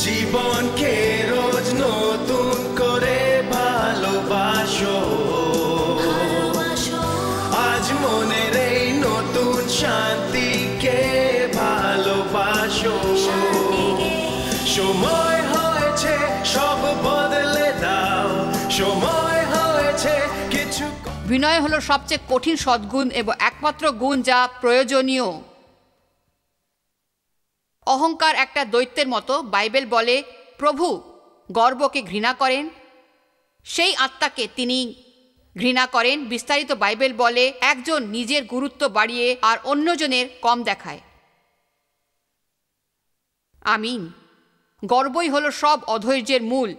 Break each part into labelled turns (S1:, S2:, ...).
S1: জীবনকে রোজ নতুন করে ভালোবাসো আজ মনের এই নতুন শান্তিকে ভালোবাসো সময় হয়েছে সব বদলে দাও সময় হয়েছে কিছু বিনয় হলো সবচেয়ে কঠিন সদ্গুণ এবং একমাত্র গুণ যা প্রয়োজনীয় অহংকার একটা দৈত্যের মতো বাইবেল বলে প্রভু গর্বকে ঘৃণা করেন সেই আত্মাকে তিনি ঘৃণা করেন বিস্তারিত বাইবেল বলে একজন নিজের গুরুত্ব বাড়িয়ে আর অন্যজনের কম দেখায় আমিন গর্বই হলো সব অধৈর্যের মূল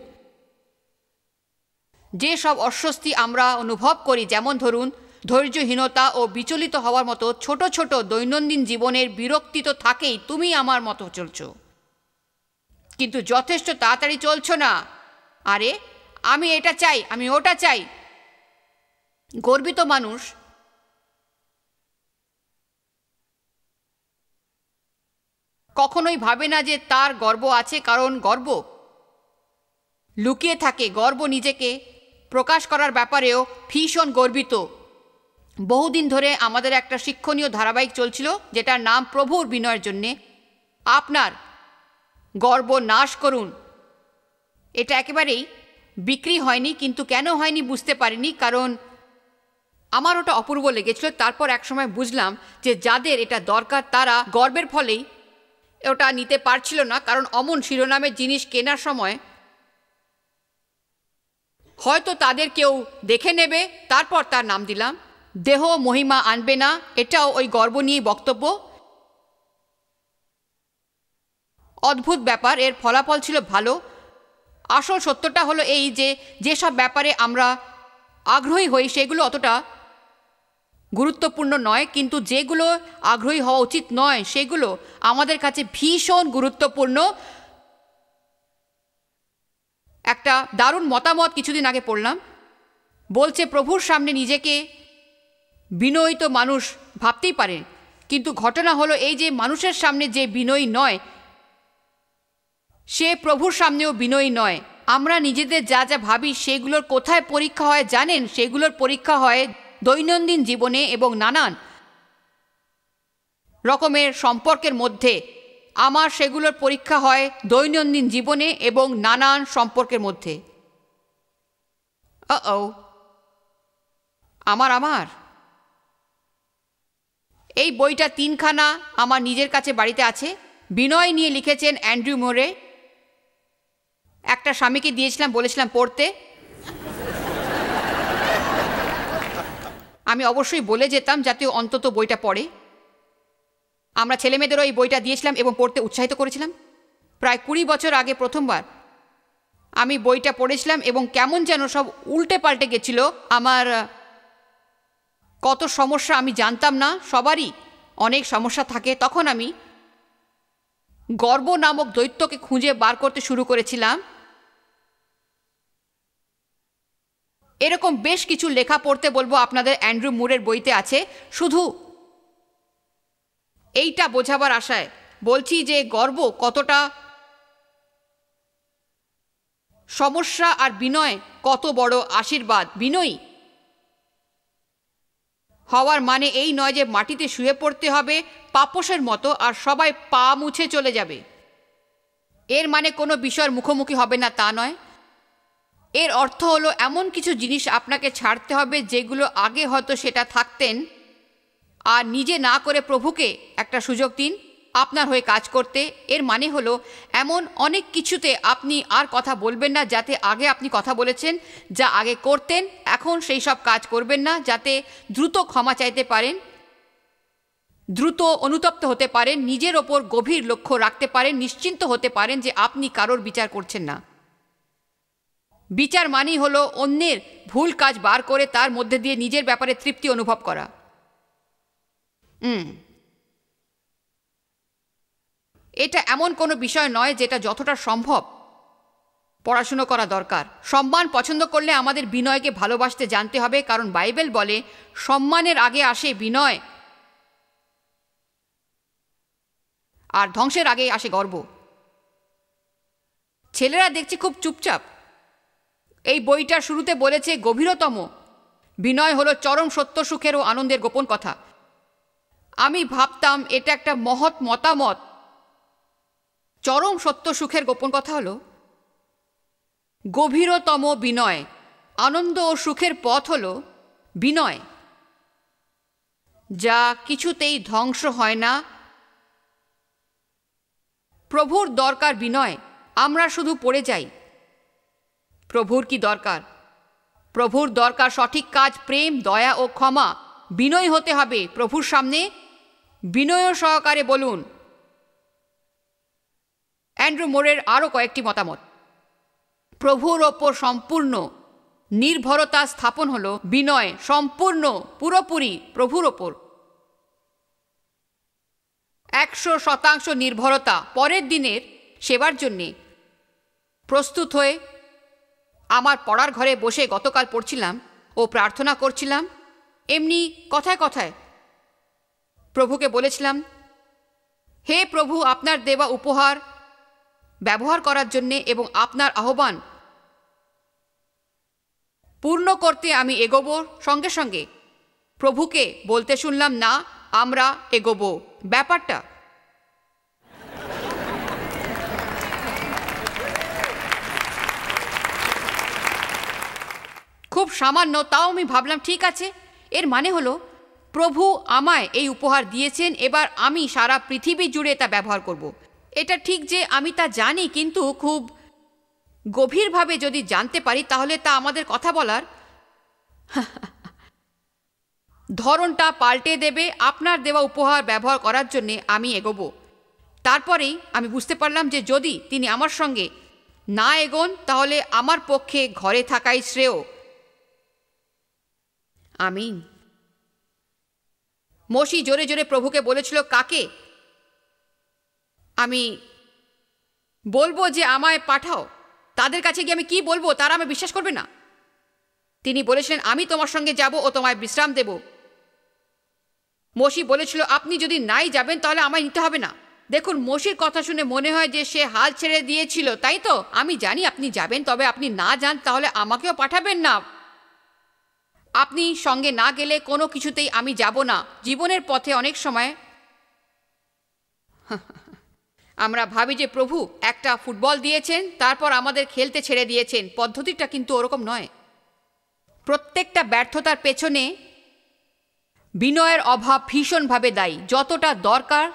S1: যে সব অস্বস্তি আমরা অনুভব করি যেমন ধরুন ধৈর্যহীনতা ও বিচলিত হওয়ার মতো ছোট ছোট দৈনন্দিন জীবনের বিরক্তি তো থাকেই তুমি আমার মতো চলছ কিন্তু যথেষ্ট তাড়াতাড়ি চলছ না আরে আমি এটা চাই আমি ওটা চাই গর্বিত মানুষ কখনোই ভাবে না যে তার গর্ব আছে কারণ গর্ব লুকিয়ে থাকে গর্ব নিজেকে প্রকাশ করার ব্যাপারেও ভীষণ গর্বিত বহুদিন ধরে আমাদের একটা শিক্ষণীয় ধারাবাহিক চলছিল যেটার নাম প্রভুর বিনয়ের জন্যে আপনার গর্ব নাশ করুন এটা একেবারেই বিক্রি হয়নি কিন্তু কেন হয়নি বুঝতে পারিনি কারণ আমার ওটা অপূর্ব লেগেছিল তারপর একসময় বুঝলাম যে যাদের এটা দরকার তারা গর্বের ফলেই ওটা নিতে পারছিল না কারণ অমন শিরোনামের জিনিস কেনার সময় হয়তো তাদের কেউ দেখে নেবে তারপর তার নাম দিলাম দেহ মহিমা আনবে না এটাও ওই গর্ব নিয়ে বক্তব্য অদ্ভুত ব্যাপার এর ফলাফল ছিল ভালো আসল সত্যটা হলো এই যে যেসব ব্যাপারে আমরা আগ্রহী হই সেগুলো অতটা গুরুত্বপূর্ণ নয় কিন্তু যেগুলো আগ্রহী হওয়া উচিত নয় সেগুলো আমাদের কাছে ভীষণ গুরুত্বপূর্ণ একটা দারুণ মতামত কিছুদিন আগে পড়লাম বলছে প্রভুর সামনে নিজেকে বিনয়ী তো মানুষ ভাবতেই পারে কিন্তু ঘটনা হলো এই যে মানুষের সামনে যে বিনয়ী নয় সে প্রভুর সামনেও বিনয়ী নয় আমরা নিজেদের যা যা ভাবি সেগুলোর কোথায় পরীক্ষা হয় জানেন সেগুলোর পরীক্ষা হয় দৈনন্দিন জীবনে এবং নানান রকমের সম্পর্কের মধ্যে আমার সেগুলোর পরীক্ষা হয় দৈনন্দিন জীবনে এবং নানান সম্পর্কের মধ্যে আমার আমার এই বইটা তিনখানা আমার নিজের কাছে বাড়িতে আছে বিনয় নিয়ে লিখেছেন অ্যান্ড্রিউ মোরে একটা স্বামীকে দিয়েছিলাম বলেছিলাম পড়তে আমি অবশ্যই বলে যেতাম যাতে অন্তত বইটা পড়ে আমরা ছেলেমেয়েদেরও এই বইটা দিয়েছিলাম এবং পড়তে উৎসাহিত করেছিলাম প্রায় কুড়ি বছর আগে প্রথমবার আমি বইটা পড়েছিলাম এবং কেমন যেন সব উল্টে পাল্টে গেছিল আমার কত সমস্যা আমি জানতাম না সবারই অনেক সমস্যা থাকে তখন আমি গর্ব নামক দৈত্যকে খুঁজে বার করতে শুরু করেছিলাম এরকম বেশ কিছু লেখা পড়তে বলবো আপনাদের অ্যান্ড্রু মুরের বইতে আছে শুধু এইটা বোঝাবার আশায় বলছি যে গর্ব কতটা সমস্যা আর বিনয় কত বড় আশীর্বাদ বিনয়ী হওয়ার মানে এই নয় যে মাটিতে শুয়ে পড়তে হবে পাপসের মতো আর সবাই পা মুছে চলে যাবে এর মানে কোনো বিষয়ের মুখোমুখি হবে না তা নয় এর অর্থ হলো এমন কিছু জিনিস আপনাকে ছাড়তে হবে যেগুলো আগে হয়তো সেটা থাকতেন আর নিজে না করে প্রভুকে একটা সুযোগ দিন আপনার হয়ে কাজ করতে এর মানে হলো এমন অনেক কিছুতে আপনি আর কথা বলবেন না যাতে আগে আপনি কথা বলেছেন যা আগে করতেন এখন সেই সব কাজ করবেন না যাতে দ্রুত ক্ষমা চাইতে পারেন দ্রুত অনুতপ্ত হতে পারেন নিজের ওপর গভীর লক্ষ্য রাখতে পারেন নিশ্চিন্ত হতে পারেন যে আপনি কারোর বিচার করছেন না বিচার মানেই হলো অন্যের ভুল কাজ বার করে তার মধ্যে দিয়ে নিজের ব্যাপারে তৃপ্তি অনুভব করা হুম এটা এমন কোনো বিষয় নয় যেটা যতটা সম্ভব পড়াশুনো করা দরকার সম্মান পছন্দ করলে আমাদের বিনয়কে ভালোবাসতে জানতে হবে কারণ বাইবেল বলে সম্মানের আগে আসে বিনয় আর ধ্বংসের আগে আসে গর্ব ছেলেরা দেখছি খুব চুপচাপ এই বইটা শুরুতে বলেছে গভীরতম বিনয় হলো চরম সত্য সুখের ও আনন্দের গোপন কথা আমি ভাবতাম এটা একটা মহৎ মতামত চরম সত্য সুখের গোপন কথা হল গভীরতম বিনয় আনন্দ ও সুখের পথ হল বিনয় যা কিছুতেই ধ্বংস হয় না প্রভুর দরকার বিনয় আমরা শুধু পড়ে যাই প্রভুর কি দরকার প্রভুর দরকার সঠিক কাজ প্রেম দয়া ও ক্ষমা বিনয় হতে হবে প্রভুর সামনে বিনয় সহকারে বলুন অ্যান্ড্রু মোরের আরও কয়েকটি মতামত প্রভুর ওপর সম্পূর্ণ নির্ভরতা স্থাপন হল বিনয় সম্পূর্ণ পুরোপুরি প্রভুর ওপর একশো শতাংশ নির্ভরতা পরের দিনের সেবার জন্যে প্রস্তুত হয়ে আমার পড়ার ঘরে বসে গতকাল পড়ছিলাম ও প্রার্থনা করছিলাম এমনি কথায় কথায় প্রভুকে বলেছিলাম হে প্রভু আপনার দেওয়া উপহার ব্যবহার করার জন্যে এবং আপনার আহ্বান পূর্ণ করতে আমি এগোব সঙ্গে সঙ্গে প্রভুকে বলতে শুনলাম না আমরা এগোব ব্যাপারটা খুব সামান্য তাও আমি ভাবলাম ঠিক আছে এর মানে হলো প্রভু আমায় এই উপহার দিয়েছেন এবার আমি সারা পৃথিবী জুড়ে তা ব্যবহার করব এটা ঠিক যে আমি তা জানি কিন্তু খুব গভীরভাবে যদি জানতে পারি তাহলে তা আমাদের কথা বলার ধরনটা পাল্টে দেবে আপনার দেওয়া উপহার ব্যবহার করার জন্যে আমি এগোব তারপরেই আমি বুঝতে পারলাম যে যদি তিনি আমার সঙ্গে না এগোন তাহলে আমার পক্ষে ঘরে থাকাই শ্রেয় আমিন মসি জোরে জোরে প্রভুকে বলেছিল কাকে আমি বলবো যে আমায় পাঠাও তাদের কাছে গিয়ে আমি কি বলবো তারা আমি বিশ্বাস করবে না তিনি বলেছিলেন আমি তোমার সঙ্গে যাব ও তোমায় বিশ্রাম দেব মসি বলেছিল আপনি যদি নাই যাবেন তাহলে আমায় নিতে হবে না দেখুন মসির কথা শুনে মনে হয় যে সে হাল ছেড়ে দিয়েছিল তাই তো আমি জানি আপনি যাবেন তবে আপনি না যান তাহলে আমাকেও পাঠাবেন না আপনি সঙ্গে না গেলে কোনো কিছুতেই আমি যাব না জীবনের পথে অনেক সময় আমরা ভাবি যে প্রভু একটা ফুটবল দিয়েছেন তারপর আমাদের খেলতে ছেড়ে দিয়েছেন পদ্ধতিটা কিন্তু ওরকম নয় প্রত্যেকটা ব্যর্থতার পেছনে বিনয়ের অভাব ভীষণভাবে দায়ী যতটা দরকার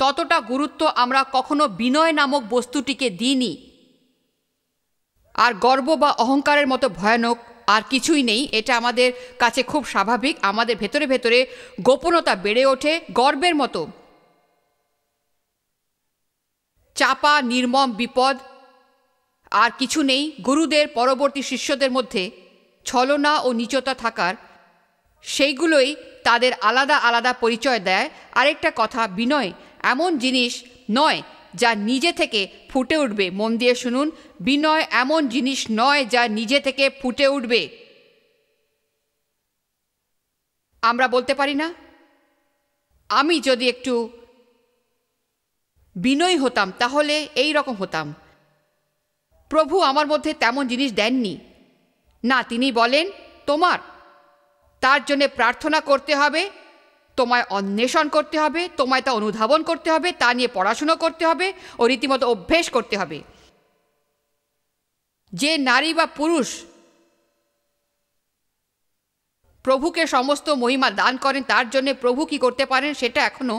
S1: ততটা গুরুত্ব আমরা কখনো বিনয় নামক বস্তুটিকে দিইনি আর গর্ব বা অহংকারের মতো ভয়ানক আর কিছুই নেই এটা আমাদের কাছে খুব স্বাভাবিক আমাদের ভেতরে ভেতরে গোপনতা বেড়ে ওঠে গর্বের মতো চাপা নির্মম বিপদ আর কিছু নেই গুরুদের পরবর্তী শিষ্যদের মধ্যে ছলনা ও নিচতা থাকার সেইগুলোই তাদের আলাদা আলাদা পরিচয় দেয় আরেকটা কথা বিনয় এমন জিনিস নয় যা নিজে থেকে ফুটে উঠবে মন দিয়ে শুনুন বিনয় এমন জিনিস নয় যা নিজে থেকে ফুটে উঠবে আমরা বলতে পারি না আমি যদি একটু বিনয়ী হতাম তাহলে এই রকম হতাম প্রভু আমার মধ্যে তেমন জিনিস দেননি না তিনি বলেন তোমার তার জন্যে প্রার্থনা করতে হবে তোমায় অন্বেষণ করতে হবে তোমায় তা অনুধাবন করতে হবে তা নিয়ে পড়াশুনো করতে হবে ও রীতিমতো অভ্যেস করতে হবে যে নারী বা পুরুষ প্রভুকে সমস্ত মহিমা দান করেন তার জন্য প্রভু কি করতে পারেন সেটা এখনও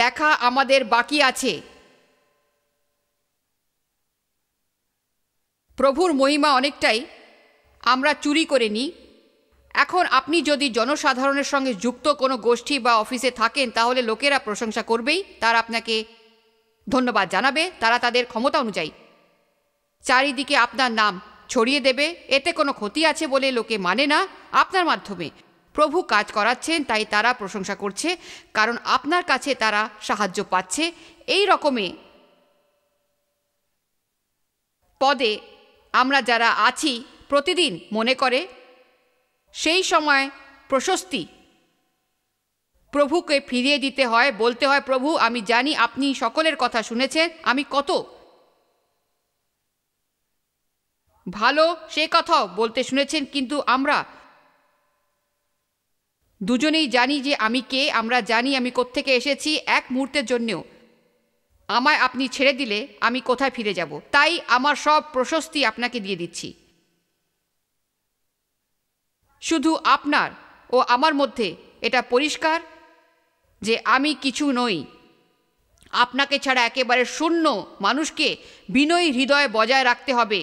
S1: দেখা আমাদের বাকি আছে প্রভুর মহিমা অনেকটাই আমরা চুরি করে নিই এখন আপনি যদি জনসাধারণের সঙ্গে যুক্ত কোনো গোষ্ঠী বা অফিসে থাকেন তাহলে লোকেরা প্রশংসা করবেই তার আপনাকে ধন্যবাদ জানাবে তারা তাদের ক্ষমতা অনুযায়ী চারিদিকে আপনার নাম ছড়িয়ে দেবে এতে কোনো ক্ষতি আছে বলে লোকে মানে না আপনার মাধ্যমে প্রভু কাজ করাচ্ছেন তাই তারা প্রশংসা করছে কারণ আপনার কাছে তারা সাহায্য পাচ্ছে এই রকমে পদে আমরা যারা আছি প্রতিদিন মনে করে সেই সময় প্রশস্তি প্রভুকে ফিরিয়ে দিতে হয় বলতে হয় প্রভু আমি জানি আপনি সকলের কথা শুনেছেন আমি কত ভালো সে কথাও বলতে শুনেছেন কিন্তু আমরা দুজনেই জানি যে আমি কে আমরা জানি আমি কোত্থেকে এসেছি এক মুহূর্তের জন্যেও আমায় আপনি ছেড়ে দিলে আমি কোথায় ফিরে যাব তাই আমার সব প্রশস্তি আপনাকে দিয়ে দিচ্ছি শুধু আপনার ও আমার মধ্যে এটা পরিষ্কার যে আমি কিছু নই আপনাকে ছাড়া একেবারে শূন্য মানুষকে বিনয়ী হৃদয় বজায় রাখতে হবে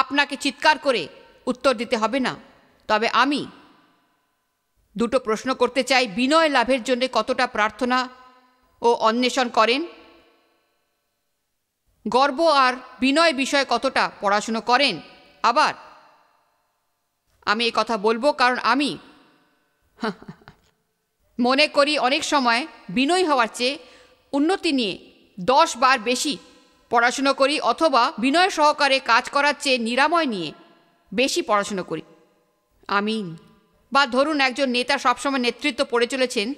S1: আপনাকে চিৎকার করে উত্তর দিতে হবে না তবে আমি দুটো প্রশ্ন করতে চাই বিনয় লাভের জন্য কতটা প্রার্থনা ও অন্বেষণ করেন গর্ব আর বিনয় বিষয়ে কতটা পড়াশুনো করেন আবার আমি এই কথা বলবো কারণ আমি মনে করি অনেক সময় বিনয় হওয়ার চেয়ে উন্নতি নিয়ে দশ বার বেশি পড়াশুনো করি অথবা বিনয় সহকারে কাজ করার চেয়ে নিরাময় নিয়ে বেশি পড়াশুনো করি আমি বা ধরুন একজন নেতা সবসময় নেতৃত্ব পড়ে চলেছেন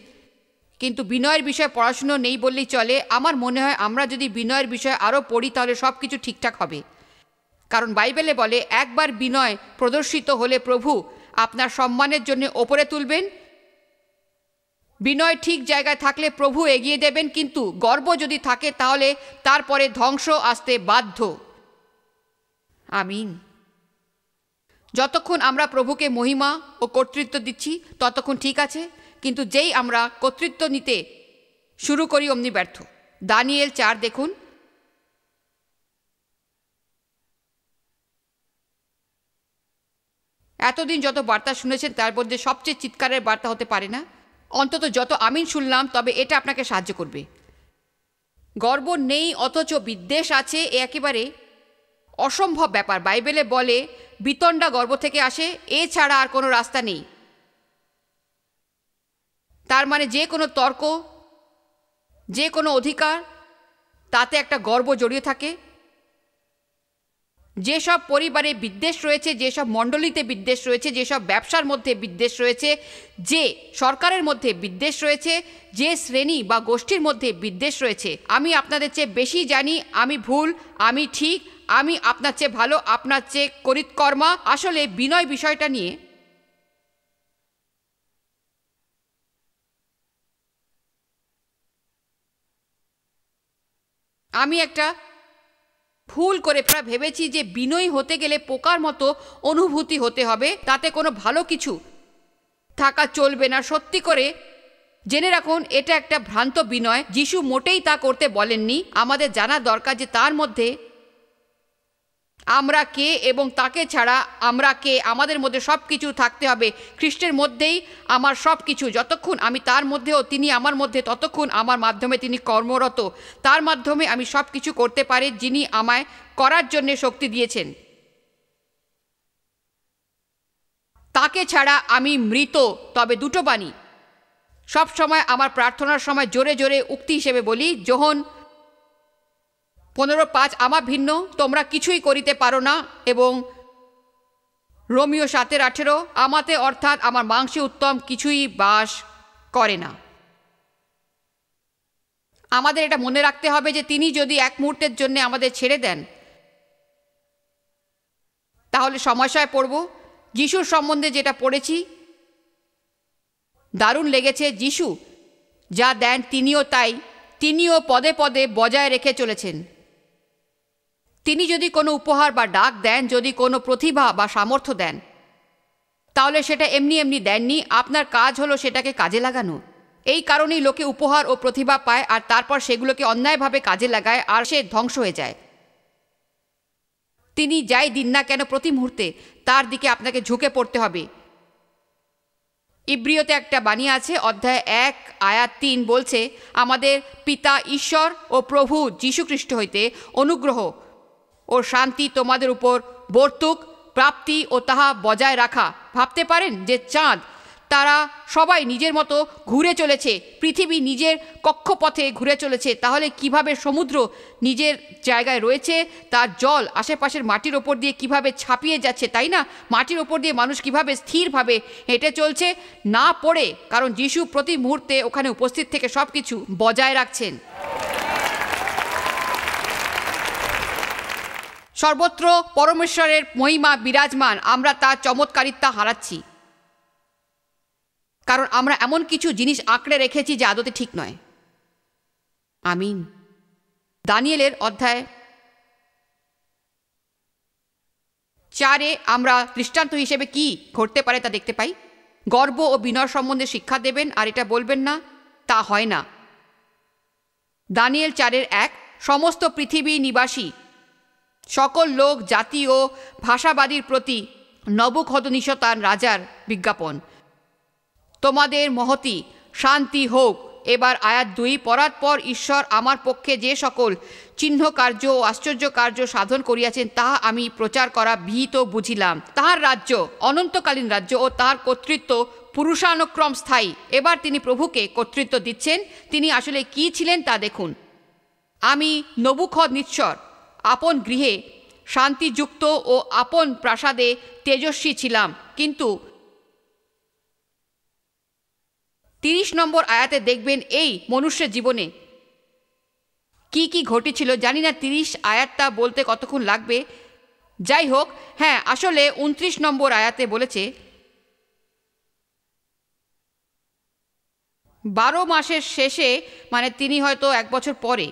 S1: কিন্তু বিনয়ের বিষয়ে পড়াশুনো নেই বললেই চলে আমার মনে হয় আমরা যদি বিনয়ের বিষয়ে আরও পড়ি তাহলে সব কিছু ঠিকঠাক হবে কারণ বাইবেলে বলে একবার বিনয় প্রদর্শিত হলে প্রভু আপনার সম্মানের জন্য ওপরে তুলবেন বিনয় ঠিক জায়গায় থাকলে প্রভু এগিয়ে দেবেন কিন্তু গর্ব যদি থাকে তাহলে তারপরে ধ্বংস আসতে বাধ্য আমিন যতক্ষণ আমরা প্রভুকে মহিমা ও কর্তৃত্ব দিচ্ছি ততক্ষণ ঠিক আছে কিন্তু যেই আমরা কর্তৃত্ব নিতে শুরু করি অমনি ব্যর্থ দানিয়েল চার দেখুন এতদিন যত বার্তা শুনেছেন তার মধ্যে সবচেয়ে চিৎকারের বার্তা হতে পারে না অন্তত যত আমিন শুনলাম তবে এটা আপনাকে সাহায্য করবে গর্ব নেই অথচ বিদ্বেষ আছে এ একেবারে অসম্ভব ব্যাপার বাইবেলে বলে বিতণ্ডা গর্ব থেকে আসে এ ছাড়া আর কোনো রাস্তা নেই তার মানে যে কোনো তর্ক যে কোনো অধিকার তাতে একটা গর্ব জড়িয়ে থাকে যেসব পরিবারে বিদ্বেষ রয়েছে যেসব মণ্ডলীতে বিদ্বেষ রয়েছে যেসব ব্যবসার মধ্যে বিদ্বেষ রয়েছে যে সরকারের মধ্যে বিদ্বেষ রয়েছে যে শ্রেণী বা গোষ্ঠীর মধ্যে বিদ্বেষ রয়েছে আমি আপনাদের চেয়ে বেশি জানি আমি ভুল আমি ঠিক আমি আপনার চেয়ে ভালো আপনার চেয়ে করিতকর্মা আসলে বিনয় বিষয়টা নিয়ে আমি একটা ভুল করে প্রায় ভেবেছি যে বিনয়ী হতে গেলে পোকার মতো অনুভূতি হতে হবে তাতে কোনো ভালো কিছু থাকা চলবে না সত্যি করে জেনে রাখুন এটা একটা ভ্রান্ত বিনয় যিশু মোটেই তা করতে বলেননি আমাদের জানা দরকার যে তার মধ্যে আমরা কে এবং তাকে ছাড়া আমরা কে আমাদের মধ্যে সব কিছু থাকতে হবে খ্রিস্টের মধ্যেই আমার সব কিছু যতক্ষণ আমি তার মধ্যেও তিনি আমার মধ্যে ততক্ষণ আমার মাধ্যমে তিনি কর্মরত তার মাধ্যমে আমি সব কিছু করতে পারি যিনি আমায় করার জন্যে শক্তি দিয়েছেন তাকে ছাড়া আমি মৃত তবে দুটো বাণী সবসময় আমার প্রার্থনার সময় জোরে জোরে উক্তি হিসেবে বলি যোহন পনেরো পাঁচ আমার ভিন্ন তোমরা কিছুই করিতে পারো না এবং রোমিও সাতের আঠেরো আমাতে অর্থাৎ আমার মাংসে উত্তম কিছুই বাস করে না আমাদের এটা মনে রাখতে হবে যে তিনি যদি এক মুহূর্তের জন্য আমাদের ছেড়ে দেন তাহলে সমস্যায় পড়ব যিশুর সম্বন্ধে যেটা পড়েছি দারুণ লেগেছে যিশু যা দেন তিনিও তাই তিনিও পদে পদে বজায় রেখে চলেছেন তিনি যদি কোনো উপহার বা ডাক দেন যদি কোনো প্রতিভা বা সামর্থ্য দেন তাহলে সেটা এমনি এমনি দেননি আপনার কাজ হলো সেটাকে কাজে লাগানো এই কারণেই লোকে উপহার ও প্রতিভা পায় আর তারপর সেগুলোকে অন্যায়ভাবে কাজে লাগায় আর সে ধ্বংস হয়ে যায় তিনি যাই দিন না কেন প্রতি মুহূর্তে তার দিকে আপনাকে ঝুঁকে পড়তে হবে ইব্রিয়তে একটা বাণী আছে অধ্যায় এক আয়াত তিন বলছে আমাদের পিতা ঈশ্বর ও প্রভু যীশুখ্রিস্ট হইতে অনুগ্রহ ও শান্তি তোমাদের উপর বর্তুক প্রাপ্তি ও তাহা বজায় রাখা ভাবতে পারেন যে চাঁদ তারা সবাই নিজের মতো ঘুরে চলেছে পৃথিবী নিজের কক্ষপথে ঘুরে চলেছে তাহলে কিভাবে সমুদ্র নিজের জায়গায় রয়েছে তার জল আশেপাশের মাটির ওপর দিয়ে কিভাবে ছাপিয়ে যাচ্ছে তাই না মাটির ওপর দিয়ে মানুষ কিভাবে স্থিরভাবে হেঁটে চলছে না পড়ে কারণ যিশু প্রতি মুহূর্তে ওখানে উপস্থিত থেকে সব কিছু বজায় রাখছেন সর্বত্র পরমেশ্বরের মহিমা বিরাজমান আমরা তার চমৎকারিতা হারাচ্ছি কারণ আমরা এমন কিছু জিনিস আঁকড়ে রেখেছি যা আদতে ঠিক নয় আমিন দানিয়েলের অধ্যায় চারে আমরা দৃষ্টান্ত হিসেবে কি ঘটতে পারে তা দেখতে পাই গর্ব ও বিনয় সম্বন্ধে শিক্ষা দেবেন আর এটা বলবেন না তা হয় না দানিয়েল চারের এক সমস্ত পৃথিবী নিবাসী সকল লোক জাতি ও ভাষাবাদীর প্রতি নবখদনিশতান রাজার বিজ্ঞাপন তোমাদের মহতি শান্তি হোক এবার আয়াত দুই পরাত পর ঈশ্বর আমার পক্ষে যে সকল চিহ্ন কার্য ও আশ্চর্য কার্য সাধন করিয়াছেন তাহা আমি প্রচার করা ভীত বুঝিলাম তাহার রাজ্য অনন্তকালীন রাজ্য ও তাহার কর্তৃত্ব পুরুষানুক্রম স্থায়ী এবার তিনি প্রভুকে কর্তৃত্ব দিচ্ছেন তিনি আসলে কি ছিলেন তা দেখুন আমি নবুখদ নিচ্ছর আপন গৃহে শান্তিযুক্ত ও আপন প্রাসাদে তেজস্বী ছিলাম কিন্তু তিরিশ নম্বর আয়াতে দেখবেন এই মনুষ্যের জীবনে কি কি ঘটেছিল জানি না তিরিশ আয়াতটা বলতে কতক্ষণ লাগবে যাই হোক হ্যাঁ আসলে উনত্রিশ নম্বর আয়াতে বলেছে বারো মাসের শেষে মানে তিনি হয়তো এক বছর পরে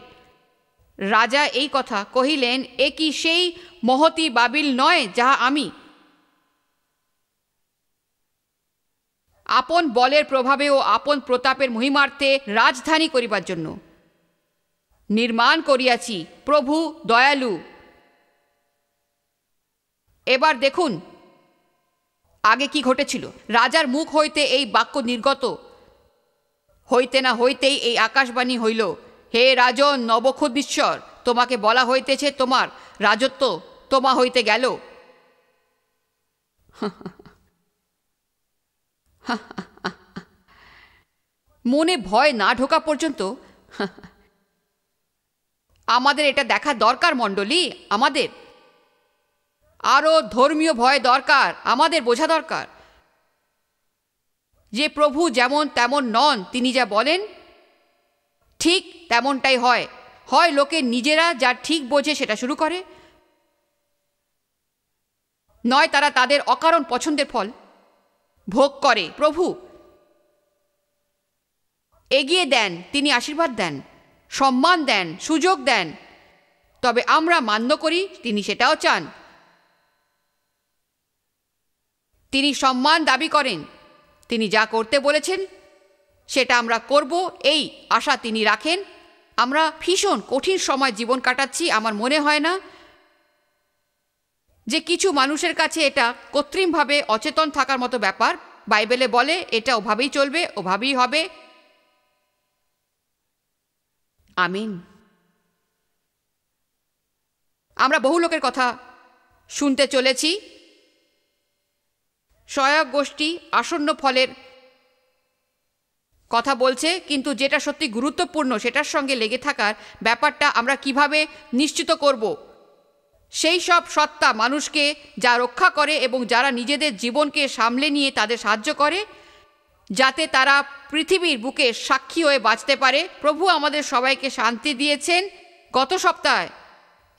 S1: রাজা এই কথা কহিলেন এ কি সেই মহতি বাবিল নয় যাহা আমি আপন বলের প্রভাবে ও আপন প্রতাপের মহিমার্থে রাজধানী করিবার জন্য নির্মাণ করিয়াছি প্রভু দয়ালু এবার দেখুন আগে কি ঘটেছিল রাজার মুখ হইতে এই বাক্য নির্গত হইতে না হইতেই এই আকাশবাণী হইল হে রাজন নবক্ষুদ্বীশ্বর তোমাকে বলা হইতেছে তোমার রাজত্ব তোমা হইতে গেল মনে ভয় না ঢোকা পর্যন্ত আমাদের এটা দেখা দরকার মণ্ডলী আমাদের আরও ধর্মীয় ভয় দরকার আমাদের বোঝা দরকার যে প্রভু যেমন তেমন নন তিনি যা বলেন ঠিক তেমনটাই হয় হয় লোকে নিজেরা যা ঠিক বোঝে সেটা শুরু করে নয় তারা তাদের অকারণ পছন্দের ফল ভোগ করে প্রভু এগিয়ে দেন তিনি আশীর্বাদ দেন সম্মান দেন সুযোগ দেন তবে আমরা মান্য করি তিনি সেটাও চান তিনি সম্মান দাবি করেন তিনি যা করতে বলেছেন সেটা আমরা করব এই আশা তিনি রাখেন আমরা ভীষণ কঠিন সময় জীবন কাটাচ্ছি আমার মনে হয় না যে কিছু মানুষের কাছে এটা কৃত্রিমভাবে অচেতন থাকার মতো ব্যাপার বাইবেলে বলে এটা ওভাবেই চলবে ওভাবেই হবে আমিন আমরা বহু লোকের কথা শুনতে চলেছি সহায়ক গোষ্ঠী আসন্ন ফলের কথা বলছে কিন্তু যেটা সত্যি গুরুত্বপূর্ণ সেটার সঙ্গে লেগে থাকার ব্যাপারটা আমরা কিভাবে নিশ্চিত করব সেই সব সত্তা মানুষকে যা রক্ষা করে এবং যারা নিজেদের জীবনকে সামলে নিয়ে তাদের সাহায্য করে যাতে তারা পৃথিবীর বুকে সাক্ষী হয়ে বাঁচতে পারে প্রভু আমাদের সবাইকে শান্তি দিয়েছেন গত সপ্তাহে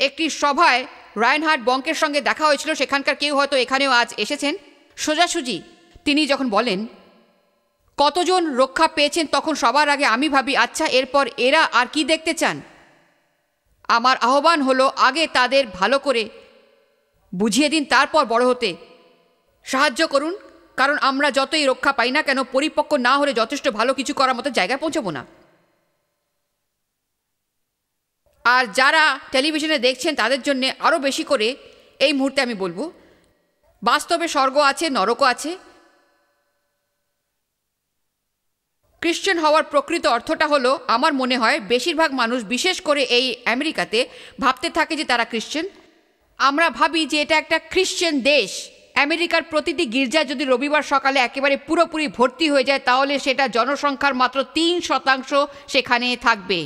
S1: একটি সভায় রায়নহাট বঙ্কের সঙ্গে দেখা হয়েছিল সেখানকার কেউ হয়তো এখানেও আজ এসেছেন সোজাসুজি তিনি যখন বলেন কতজন রক্ষা পেয়েছেন তখন সবার আগে আমি ভাবি আচ্ছা এরপর এরা আর কি দেখতে চান আমার আহ্বান হলো আগে তাদের ভালো করে বুঝিয়ে দিন তারপর বড় হতে সাহায্য করুন কারণ আমরা যতই রক্ষা পাই না কেন পরিপক্ক না হলে যথেষ্ট ভালো কিছু করার মতো জায়গায় পৌঁছব না আর যারা টেলিভিশনে দেখছেন তাদের জন্য আরও বেশি করে এই মুহূর্তে আমি বলবো বাস্তবে স্বর্গ আছে নরকও আছে খ্রিশ্চান হওয়ার প্রকৃত অর্থটা হলো আমার মনে হয় বেশিরভাগ মানুষ বিশেষ করে এই আমেরিকাতে ভাবতে থাকে যে তারা খ্রিশ্চান আমরা ভাবি যে এটা একটা খ্রিশ্চান দেশ আমেরিকার প্রতিটি গির্জা যদি রবিবার সকালে একেবারে পুরোপুরি ভর্তি হয়ে যায় তাহলে সেটা জনসংখ্যার মাত্র তিন শতাংশ সেখানে থাকবে